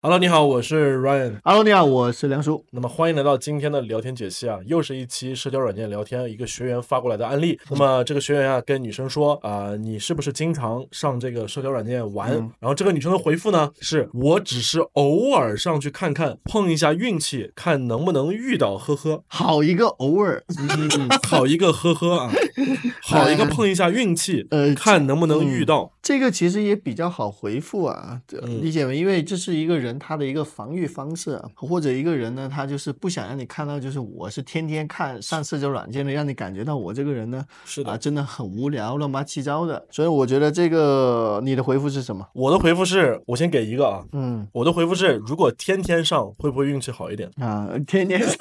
Hello，你好，我是 Ryan。Hello，你好，我是梁叔。那么，欢迎来到今天的聊天解析啊，又是一期社交软件聊天，一个学员发过来的案例。那么，这个学员啊，跟女生说啊，你是不是经常上这个社交软件玩？然后，这个女生的回复呢，是我只是偶尔上去看看，碰一下运气，看能不能遇到，呵呵。好一个偶尔，好一个呵呵啊。好一个碰一下运气，呃，看能不能遇到。这个其实也比较好回复啊，理解吗？因为这是一个人他的一个防御方式，或者一个人呢，他就是不想让你看到，就是我是天天看上社交软件的，让你感觉到我这个人呢，是的，真的很无聊，乱八七糟的。所以我觉得这个你的回复是什么？我的回复是，我先给一个啊，嗯，我的回复是，如果天天上会不会运气好一点啊？天天上，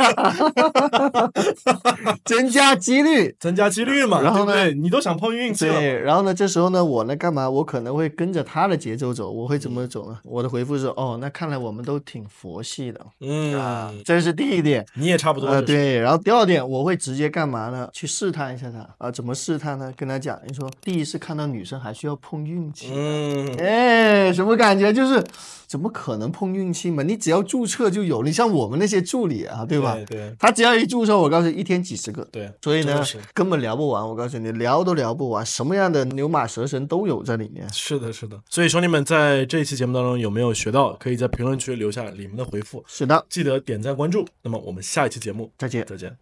增加几率，增加几率。然后呢，你都想碰运气。对，然后呢，这时候呢，我呢干嘛？我可能会跟着他的节奏走。我会怎么走呢？我的回复是：哦，那看来我们都挺佛系的。嗯，啊，这是第一点，你也差不多。对，然后第二点，我会直接干嘛呢？去试探一下他。啊，怎么试探呢？跟他讲，你说，第一次看到女生还需要碰运气？嗯，哎，什么感觉？就是怎么可能碰运气嘛？你只要注册就有。你像我们那些助理啊，对吧？对，他只要一注册，我告诉你，一天几十个。对，所以呢，根本聊不完。我告诉你，聊都聊不完，什么样的牛马蛇神都有在里面。是的，是的。所以兄弟们，在这一期节目当中有没有学到？可以在评论区留下你们的回复。是的，记得点赞关注。那么我们下一期节目再见，再见。